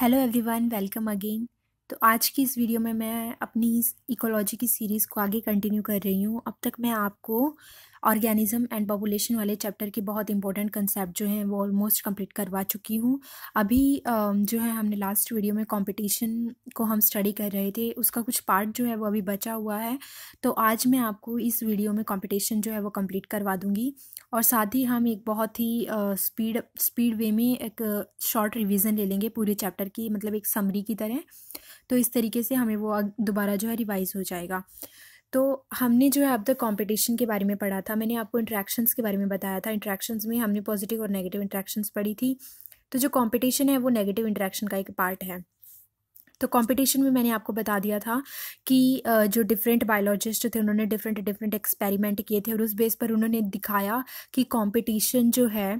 hello everyone welcome again तो आज की इस वीडियो में मैं अपनी इकोलॉजी की सीरीज़ को आगे कंटिन्यू कर रही हूँ अब तक मैं आपको ऑर्गेनिज्म एंड पॉपुलेशन वाले चैप्टर के बहुत इंपॉर्टेंट कंसेप्ट जो हैं वो ऑलमोस्ट कंप्लीट करवा चुकी हूँ अभी जो है हमने लास्ट वीडियो में कंपटीशन को हम स्टडी कर रहे थे उसका कुछ पार्ट जो है वो अभी बचा हुआ है तो आज मैं आपको इस वीडियो में कॉम्पिटिशन जो है वो कम्प्लीट करवा दूँगी और साथ ही हम एक बहुत ही स्पीड स्पीड वे में एक शॉर्ट रिविज़न ले लेंगे पूरे चैप्टर की मतलब एक समरी की तरह तो इस तरीके से हमें वो दोबारा जो है रिवाइज़ हो जाएगा तो हमने जो है अब तक कंपटीशन के बारे में पढ़ा था मैंने आपको इंट्रैक्शंस के बारे में बताया था इंट्रैक्शंस में हमने पॉजिटिव और नेगेटिव इंट्रैक्शंस पढ़ी थी तो जो कंपटीशन है वो नेगेटिव इंट्रैक्शन का एक पार्ट है तो कंपटीशन में मैंने आपको बता दिया था कि जो डिफरेंट बायोलॉजिस्ट थे उन्होंने डिफरेंट डिफरेंट एक्सपेरिमेंट किए थे और उस बेस पर उन्होंने दिखाया कि कंपटीशन जो है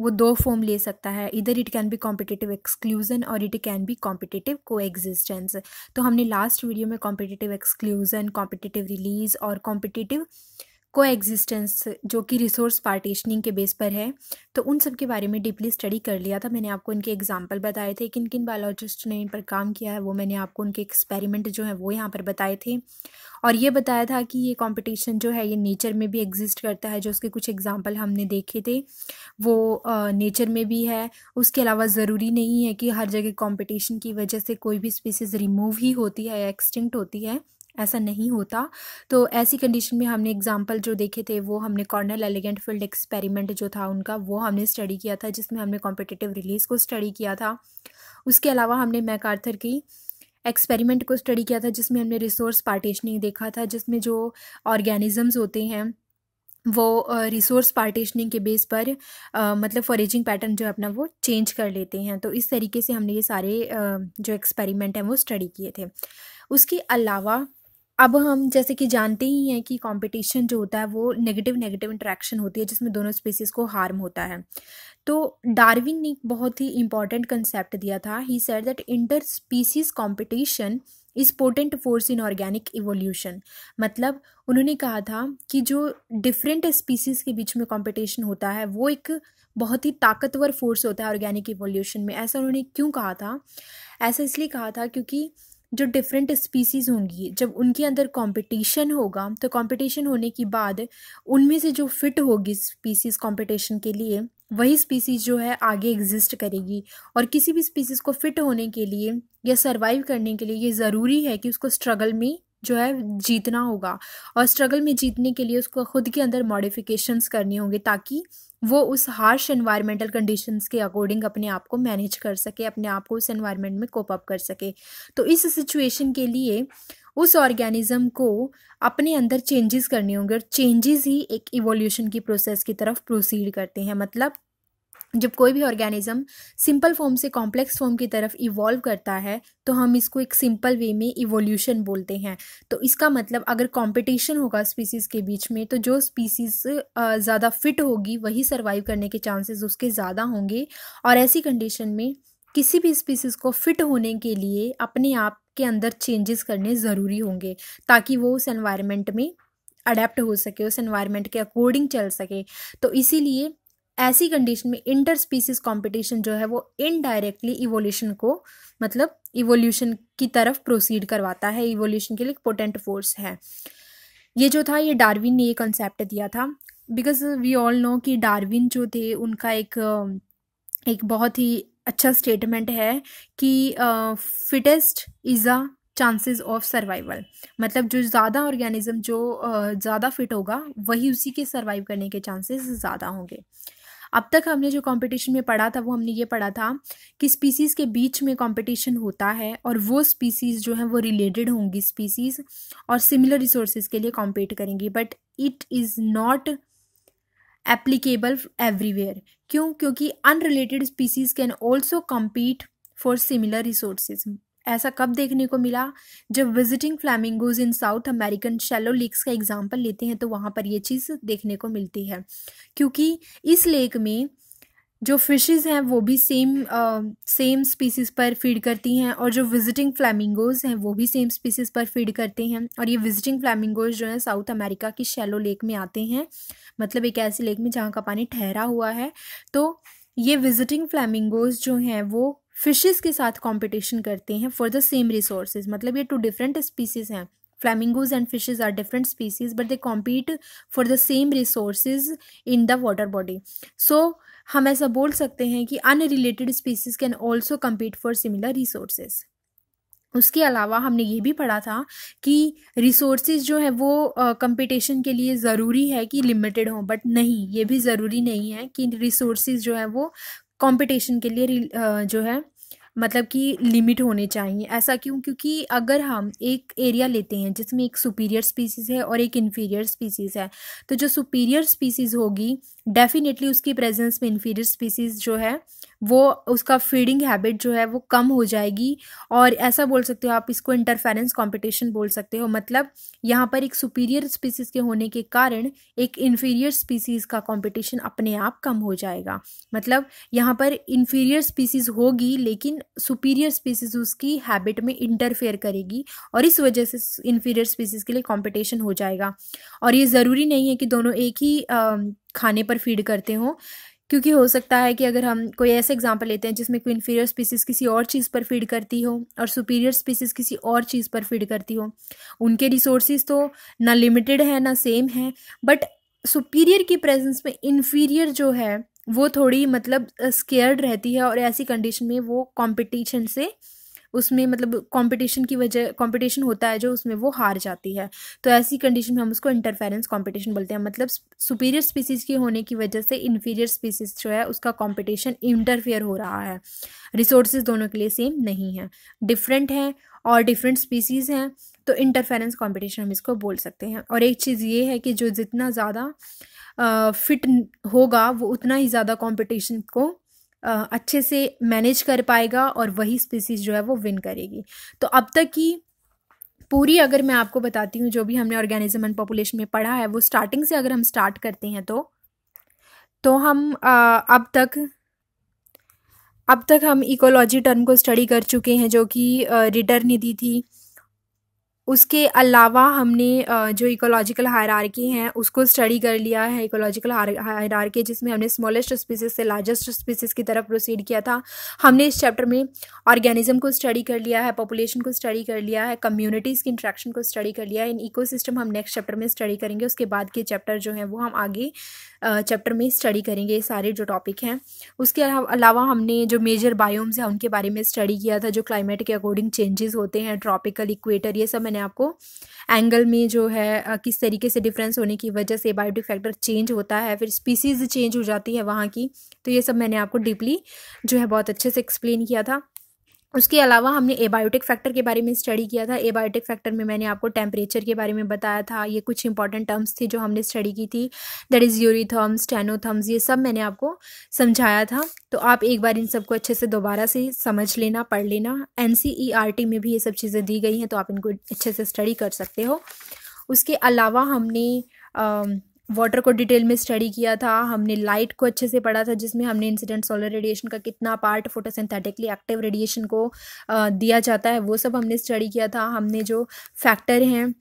वो दो फॉर्म ले सकता है इधर it can be competitive exclusion और it can be competitive coexistence तो हमने लास्ट वीडियो में कॉम्पिटेटिव एक्सक्लूज़न कॉम्पिटेटिव रिलीज़ और कॉम्पिटिटिव को एग्जिस्टेंस जो कि रिसोर्स पार्टीशनिंग के बेस पर है तो उन सब के बारे में डीपली स्टडी कर लिया था मैंने आपको इनके एग्जाम्पल बताए थे किन किन बायोलॉजिस्ट ने इन पर काम किया है वो मैंने आपको उनके एक्सपेरिमेंट जो है वो यहाँ पर बताए थे और ये बताया था कि ये कॉम्पिटिशन जो है ये नेचर में भी एग्जिस्ट करता है जो उसके कुछ एग्जाम्पल हमने देखे थे वो नेचर में भी है उसके अलावा ज़रूरी नहीं है कि हर जगह कॉम्पिटिशन की वजह से कोई भी स्पीसीज़ रिमूव ही होती है या एक्सटिंक्ट होती है ऐसा नहीं होता तो ऐसी कंडीशन में हमने एग्जाम्पल जो देखे थे वो हमने कॉर्नल एलिगेंट फील्ड एक्सपेरिमेंट जो था उनका वो हमने स्टडी किया था जिसमें हमने कॉम्पिटिटिव रिलीज़ को स्टडी किया था उसके अलावा हमने मैकार्थर की एक्सपेरिमेंट को स्टडी किया था जिसमें हमने रिसोर्स पार्टीशनिंग देखा था जिसमें जो ऑर्गेनिजम्स होते हैं वो रिसोर्स uh, पार्टीशनिंग के बेस पर uh, मतलब फॉरेजिंग पैटर्न जो है अपना वो चेंज कर लेते हैं तो इस तरीके से हमने ये सारे uh, जो एक्सपेरिमेंट हैं वो स्टडी किए थे उसके अलावा अब हम जैसे कि जानते ही हैं कि कंपटीशन जो होता है वो नेगेटिव नेगेटिव इंट्रैक्शन होती है जिसमें दोनों स्पीसीज को हार्म होता है तो डार्विन ने बहुत ही इंपॉर्टेंट कंसेप्ट दिया था he said that inter species competition is potent force in organic evolution मतलब उन्होंने कहा था कि जो डिफरेंट स्पीसीज़ के बीच में कंपटीशन होता है वो एक बहुत ही ताकतवर फोर्स होता है ऑर्गेनिक इवोल्यूशन में ऐसा उन्होंने क्यों कहा था ऐसा इसलिए कहा था क्योंकि जो डिफरेंट स्पीसीज़ होंगी जब उनके अंदर कंपटीशन होगा तो कंपटीशन होने के बाद उनमें से जो फिट होगी स्पीसीज़ कंपटीशन के लिए वही स्पीसीज़ जो है आगे एग्जिस्ट करेगी और किसी भी स्पीसीज़ को फिट होने के लिए या सरवाइव करने के लिए ये ज़रूरी है कि उसको स्ट्रगल में जो है जीतना होगा और स्ट्रगल में जीतने के लिए उसको खुद के अंदर मॉडिफिकेशंस करनी होंगे ताकि वो उस हार्श एनवायरमेंटल कंडीशंस के अकॉर्डिंग अपने आप को मैनेज कर सके अपने आप को उस एनवायरमेंट में कोप अप कर सके तो इस सिचुएशन के लिए उस ऑर्गेनिज़म को अपने अंदर चेंजेस करने होंगे और चेंजेस ही एक इवोल्यूशन की प्रोसेस की तरफ प्रोसीड करते हैं मतलब जब कोई भी ऑर्गेनिज्म सिंपल फॉर्म से कॉम्प्लेक्स फॉर्म की तरफ इवॉल्व करता है तो हम इसको एक सिंपल वे में इवोल्यूशन बोलते हैं तो इसका मतलब अगर कंपटीशन होगा स्पीसीज़ के बीच में तो जो स्पीसीज़ ज़्यादा फिट होगी वही सर्वाइव करने के चांसेस उसके ज़्यादा होंगे और ऐसी कंडीशन में किसी भी स्पीसीज़ को फिट होने के लिए अपने आप के अंदर चेंजेस करने ज़रूरी होंगे ताकि वो उस एनवायरमेंट में अडेप्ट हो सके उस एनवायरमेंट के अकॉर्डिंग चल सके तो इसीलिए ऐसी कंडीशन में इंटर स्पीसीज कॉम्पिटिशन जो है वो इनडायरेक्टली इवोल्यूशन को मतलब इवोल्यूशन की तरफ प्रोसीड करवाता है इवोल्यूशन के लिए पोटेंट फोर्स है ये जो था ये डार्विन ने ये कंसेप्ट दिया था बिकॉज वी ऑल नो कि डार्विन जो थे उनका एक एक बहुत ही अच्छा स्टेटमेंट है कि fittest is a chances of survival मतलब जो ज़्यादा ऑर्गेनिज्म जो ज़्यादा फिट होगा वही उसी के सर्वाइव करने के चांसेस ज़्यादा होंगे अब तक हमने जो कंपटीशन में पढ़ा था वो हमने ये पढ़ा था कि स्पीसीज़ के बीच में कंपटीशन होता है और वो स्पीसीज़ जो हैं वो रिलेटेड होंगी स्पीसीज़ और सिमिलर रिसोर्सेज के लिए कॉम्पीट करेंगी but it is not applicable everywhere क्यों क्योंकि unrelated species can also compete for similar resources ऐसा कब देखने को मिला जब visiting flamingos in South American shallow lakes का एग्जाम्पल लेते हैं तो वहाँ पर ये चीज़ देखने को मिलती है क्योंकि इस लेक में जो फिशेस हैं वो भी सेम सेम स्पीसीज पर फीड करती हैं और जो विजिटिंग फ्लैमिंगोज हैं वो भी सेम स्पीसीज पर फीड करते हैं और ये विजिटिंग फ्लैमिंगोज जो हैं साउथ अमेरिका की शैलो लेक में आते हैं मतलब एक ऐसी लेक में जहाँ का पानी ठहरा हुआ है तो ये विजिटिंग फ्लैमिंगोज जो हैं वो फिशेस के साथ कंपटीशन करते हैं फॉर द सेम रिसोर्सेज मतलब ये टू डिफरेंट स्पीसीज हैं flamingos and fishes are different species but they compete for the same resource in the water body so हम ऐसा बोल सकते हैं कि unrelated species can also compete for similar resources उसके अलावा हमने ये भी पढ़ा था कि रिसोर्सेज जो है वो कंपटीशन uh, के लिए ज़रूरी है कि लिमिटेड हों बट नहीं ये भी ज़रूरी नहीं है कि रिसोर्सेज जो है वो कंपटीशन के लिए जो है मतलब कि लिमिट होने चाहिए ऐसा क्यों क्योंकि अगर हम एक एरिया लेते हैं जिसमें एक सुपीरियर स्पीसीज़ है और एक इन्फीरियर स्पीसीज़ है तो जो सुपीरियर स्पीसीज़ होगी डेफिनेटली उसकी प्रेजेंस में इन्फीरियर स्पीसीज जो है वो उसका फीडिंग हैबिट जो है वो कम हो जाएगी और ऐसा बोल सकते हो आप इसको इंटरफेरेंस कंपटीशन बोल सकते हो मतलब यहाँ पर एक सुपीरियर स्पीसीज के होने के कारण एक इन्फीरियर स्पीसीज का कंपटीशन अपने आप कम हो जाएगा मतलब यहाँ पर इन्फीरियर स्पीसीज होगी लेकिन सुपीरियर स्पीसीज उसकी हैबिट में इंटरफेयर करेगी और इस वजह से इन्फीरियर स्पीसीज के लिए कॉम्पिटिशन हो जाएगा और ये ज़रूरी नहीं है कि दोनों एक ही खाने पर फीड करते हों क्योंकि हो सकता है कि अगर हम कोई ऐसे एग्जाम्पल लेते हैं जिसमें कोई इन्फीरियर स्पीसीज़ किसी और चीज़ पर फीड करती हो और सुपीरियर स्पीसीज़ किसी और चीज़ पर फीड करती हो उनके रिसोर्सेज तो ना लिमिटेड है ना सेम है बट सुपीरियर की प्रेजेंस में इन्फीरियर जो है वो थोड़ी मतलब स्केयर्ड रहती है और ऐसी कंडीशन में वो कॉम्पिटिशन से उसमें मतलब कंपटीशन की वजह कंपटीशन होता है जो उसमें वो हार जाती है तो ऐसी कंडीशन में हम उसको इंटरफेरेंस कंपटीशन बोलते हैं मतलब सुपीरियर स्पीसीज़ के होने की वजह से इन्फीरियर स्पीसीज़ जो है उसका कंपटीशन इंटरफेयर हो रहा है रिसोर्सेज दोनों के लिए सेम नहीं है डिफरेंट हैं और डिफरेंट स्पीसीज़ हैं तो इंटरफेरेंस कॉम्पिटिशन हम इसको बोल सकते हैं और एक चीज़ ये है कि जो जितना ज़्यादा फिट होगा वो उतना ही ज़्यादा कॉम्पिटिशन को अच्छे से मैनेज कर पाएगा और वही स्पीसीज जो है वो विन करेगी तो अब तक की पूरी अगर मैं आपको बताती हूँ जो भी हमने ऑर्गेनिज्म एंड पॉपुलेशन में पढ़ा है वो स्टार्टिंग से अगर हम स्टार्ट करते हैं तो तो हम आ, अब तक अब तक हम इकोलॉजी टर्म को स्टडी कर चुके हैं जो कि रिटर्न ने दी थी उसके अलावा हमने जो इकोलॉजिकल हायरार्की हैं उसको स्टडी कर लिया है इकोलॉजिकल हायरार्की जिसमें हमने स्मॉलेस्ट स्पीसीज से लार्जेस्ट स्पीसीज की तरफ प्रोसीड किया था हमने इस चैप्टर में ऑर्गेनिज्म को स्टडी कर लिया है पॉपुलेशन को स्टडी कर लिया है कम्युनिटीज़ की इंट्रैक्शन को स्टडी कर लिया है इन इकोसिस्टम हम नेक्स्ट चैप्टर में स्टडी करेंगे उसके बाद के चैप्टर जो हैं वो हम आगे चैप्टर में स्टडी करेंगे सारे जो टॉपिक हैं उसके अलावा हमने जो मेजर बायोम्स हैं उनके बारे में स्टडी किया था जो क्लाइमेट के अकॉर्डिंग चेंजेस होते हैं ट्रॉपिकल इक्वेटर ये सब मैंने आपको एंगल में जो है किस तरीके से डिफरेंस होने की वजह से बायोटिक फैक्टर चेंज होता है फिर स्पीसीज़ चेंज हो जाती है वहाँ की तो ये सब मैंने आपको डीपली जो है बहुत अच्छे से एक्सप्लेन किया था उसके अलावा हमने एबायोटिक फैक्टर के बारे में स्टडी किया था एबायोटिक फैक्टर में मैंने आपको टेम्परेचर के बारे में बताया था ये कुछ इंपॉर्टेंट टर्म्स थे जो हमने स्टडी की थी दैट इज़ यूरीथम्स टेनोथम्स ये सब मैंने आपको समझाया था तो आप एक बार इन सबको अच्छे से दोबारा से समझ लेना पढ़ लेना एन e में भी ये सब चीज़ें दी गई हैं तो आप इनको अच्छे से स्टडी कर सकते हो उसके अलावा हमने वाटर को डिटेल में स्टडी किया था हमने लाइट को अच्छे से पढ़ा था जिसमें हमने इंसिडेंट सोलर रेडिएशन का कितना पार्ट फोटोसिंथेटिकली एक्टिव रेडिएशन को दिया जाता है वो सब हमने स्टडी किया था हमने जो फैक्टर हैं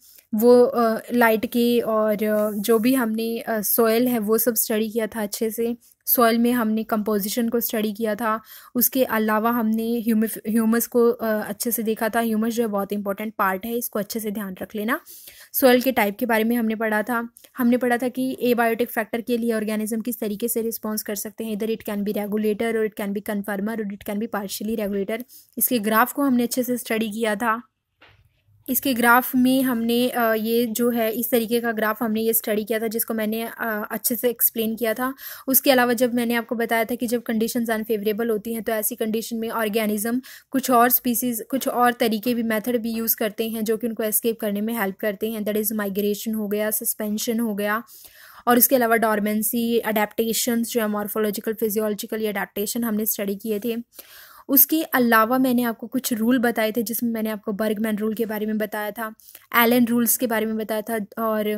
वो लाइट के और जो भी हमने सोयल है वो सब स्टडी किया था अच्छे से सॉइल में हमने कंपोजिशन को स्टडी किया था उसके अलावा हमने ह्यूमस को अच्छे से देखा था ह्यूमस जो है बहुत इंपॉर्टेंट पार्ट है इसको अच्छे से ध्यान रख लेना सॉइल के टाइप के बारे में हमने पढ़ा था हमने पढ़ा था कि एबायोटिक फैक्टर के लिए ऑर्गेनिज्म किस तरीके से रिस्पॉन्स कर सकते हैं इधर इट कैन बी रेगुलेटर और इट कैन बी कन्फर्मर और it can be partially regulator इसके ग्राफ को हमने अच्छे से स्टडी किया था इसके ग्राफ में हमने ये जो है इस तरीके का ग्राफ हमने ये स्टडी किया था जिसको मैंने अच्छे से एक्सप्लेन किया था उसके अलावा जब मैंने आपको बताया था कि जब कंडीशंस अनफेवरेबल होती हैं तो ऐसी कंडीशन में ऑर्गेनिज्म कुछ और स्पीसीज कुछ और तरीके भी मेथड भी यूज़ करते हैं जो कि उनको एस्केप करने में हेल्प करते हैं दैट इज़ माइग्रेशन हो गया सस्पेंशन हो गया और उसके अलावा डॉर्मेंसी अडेप्टेशन जो है मॉर्फोलॉजिकल फिजियोलॉजिकल ये अडेप्टेशन हमने स्टडी किए थे उसके अलावा मैंने आपको कुछ रूल बताए थे जिसमें मैंने आपको बर्गमैन रूल के बारे में बताया था एलन रूल्स के बारे में बताया था और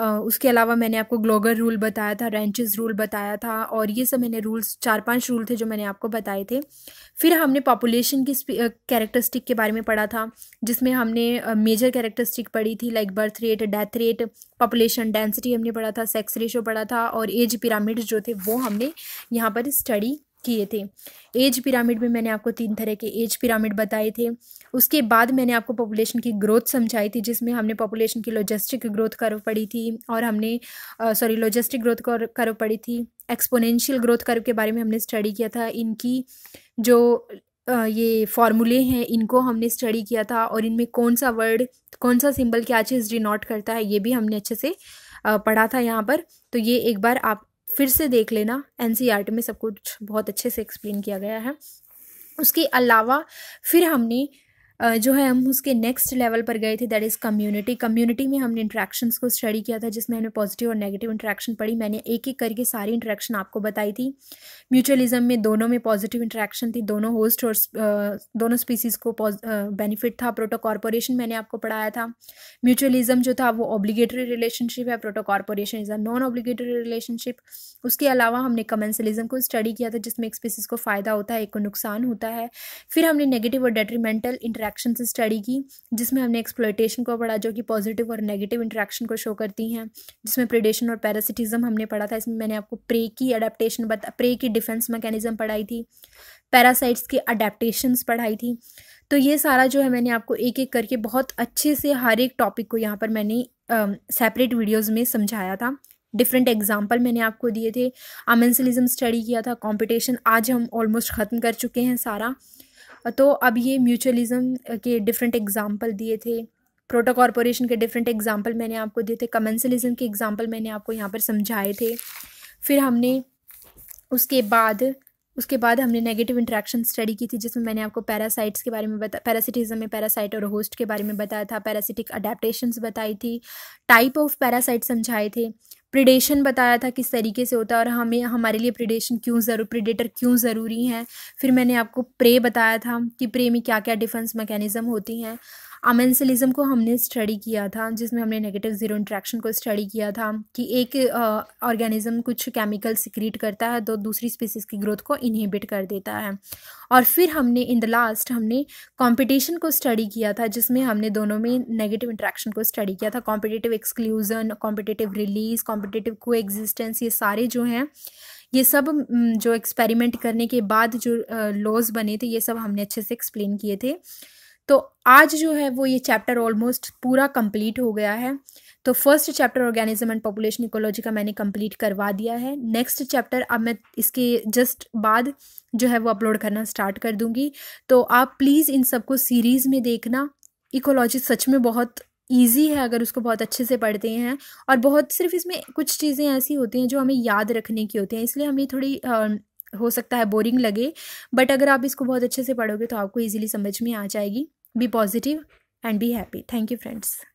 उसके अलावा मैंने आपको ग्लोगर रूल बताया था रेंचेज़ रूल बताया था और ये सब मैंने रूल्स चार पांच रूल थे जो मैंने आपको बताए थे फिर हमने पॉपुलेशन की कैरेक्टरिस्टिक के बारे में पढ़ा था जिसमें हमने मेजर कैरेक्टरिस्टिक पढ़ी थी like birth rate death rate population density हमने पढ़ा था सेक्स रेशो पढ़ा था और एज पिरामिड्स जो थे वो हमने यहाँ पर स्टडी किए थे एज पिरामिड में मैंने आपको तीन तरह के एज पिरामिड बताए थे उसके बाद मैंने आपको पॉपुलेशन की ग्रोथ समझाई थी जिसमें हमने पॉपुलेशन की लॉजिस्टिक ग्रोथ कर्व पड़ी थी और हमने सॉरी लॉजिस्टिक ग्रोथ करव पड़ी थी एक्सपोनेंशियल ग्रोथ कर्व के बारे में हमने स्टडी किया था इनकी जो ये फॉर्मूले हैं इनको हमने स्टडी किया था और इनमें कौन सा वर्ड कौन सा सिंबल क्या चीज़ डिनोट करता है ये भी हमने अच्छे से पढ़ा था यहाँ पर तो ये एक बार आप फिर से देख लेना एन e में सब कुछ बहुत अच्छे से एक्सप्लेन किया गया है उसके अलावा फिर हमने जो है हम उसके नेक्स्ट लेवल पर गए थे दैट इज़ कम्युनिटी कम्युनिटी में हमने इंट्रैक्शंस को स्टडी किया था जिसमें हमने पॉजिटिव और नेगेटिव इंट्रैक्शन पढ़ी मैंने एक एक करके सारी इंट्रैक्शन आपको बताई थी म्यूचुअलिज्म में दोनों में पॉजिटिव इंट्रैक्शन थी दोनों होस्ट और दोनों स्पीसीज़ को बेनिफिट था प्रोटोकॉर्पोरेशन मैंने आपको पढ़ाया था म्यूचुअलिज्म जो था वो ऑब्लीगेटरी रिलेशनशिप है protocooperation is a non obligatory relationship उसके अलावा हमने कमेंसलिज्म को स्टडी किया था जिसमें एक स्पीसीज़ को फ़ायदा होता है एक को नुकसान होता है फिर हमने नेगेटिव और डेट्रीमेंटल इंट्रैक्शन इंटरेक्शन से स्टडी की जिसमें हमने एक्सप्लोइटेशन को पढ़ा जो कि पॉजिटिव और नेगेटिव इंटरेक्शन को शो करती हैं जिसमें प्रिडेशन और पैरासिटिज्म हमने पढ़ा था इसमें मैंने आपको प्रे की अडेप्टेशन बता प्रे की डिफेंस मैकेनिज्म पढ़ाई थी पैरासाइट्स की अडेप्टेशंस पढ़ाई थी तो ये सारा जो है मैंने आपको एक एक करके बहुत अच्छे से हर एक टॉपिक को यहाँ पर मैंने सेपरेट वीडियोज़ में समझाया था डिफरेंट एग्जाम्पल मैंने आपको दिए थे आमेंसलिज्म स्टडी किया था कॉम्पिटिशन आज हम ऑलमोस्ट ख़त्म कर चुके हैं सारा तो अब ये म्यूचुअलिज़म के डिफरेंट एग्ज़ाम्पल दिए थे प्रोटो कॉरपोरेशन के डिफरेंट एग्ज़ाम्पल मैंने आपको दिए थे कमेंसलिज्म के एग्ज़ाम्पल मैंने आपको यहाँ पर समझाए थे फिर हमने उसके बाद उसके बाद हमने नेगेटिव इंट्रैक्शन स्टडी की थी जिसमें मैंने आपको पैरासाइट्स के बारे में बता पैरासिटिज्म में पैरासाइट और होस्ट के बारे में बताया था पैरासिटिक अडेप्टशन बताई थी टाइप ऑफ पैरासाइट समझाए थे प्रिडेशन बताया था किस तरीके से होता है और हमें हमारे लिए प्रिडेशन क्यों ज़रूर प्रिडेटर क्यों ज़रूरी हैं फिर मैंने आपको प्रे बताया था कि प्रे में क्या क्या डिफेंस मैकेनिज़्म होती हैं अमेंसलिज्म को हमने स्टडी किया था जिसमें हमने नेगेटिव ज़ीरो इंट्रैक्शन को स्टडी किया था कि एक ऑर्गेनिज्म कुछ केमिकल सिक्रीट करता है तो दूसरी स्पीसीज़ की ग्रोथ को इनहिबिट कर देता है और फिर हमने इन द लास्ट हमने कॉम्पिटिशन को स्टडी किया था जिसमें हमने दोनों में नेगेटिव इंट्रैक्शन को स्टडी किया था competitive exclusion competitive release competitive coexistence ये सारे जो हैं ये सब जो एक्सपेरिमेंट करने के बाद जो लॉज बने थे ये सब हमने अच्छे से एक्सप्लेन किए थे तो आज जो है वो ये चैप्टर ऑलमोस्ट पूरा कंप्लीट हो गया है तो first chapter organism and population ecology का मैंने कंप्लीट करवा दिया है नेक्स्ट चैप्टर अब मैं इसके जस्ट बाद जो है वो अपलोड करना स्टार्ट कर दूंगी तो आप प्लीज़ इन सबको सीरीज़ में देखना इकोलॉजी सच में बहुत ईजी है अगर उसको बहुत अच्छे से पढ़ते हैं और बहुत सिर्फ इसमें कुछ चीज़ें ऐसी होती हैं जो हमें याद रखने की होती हैं इसलिए हमें थोड़ी हो सकता है बोरिंग लगे बट अगर आप इसको बहुत अच्छे से पढ़ोगे तो आपको ईजिली समझ में आ जाएगी be positive and be happy thank you friends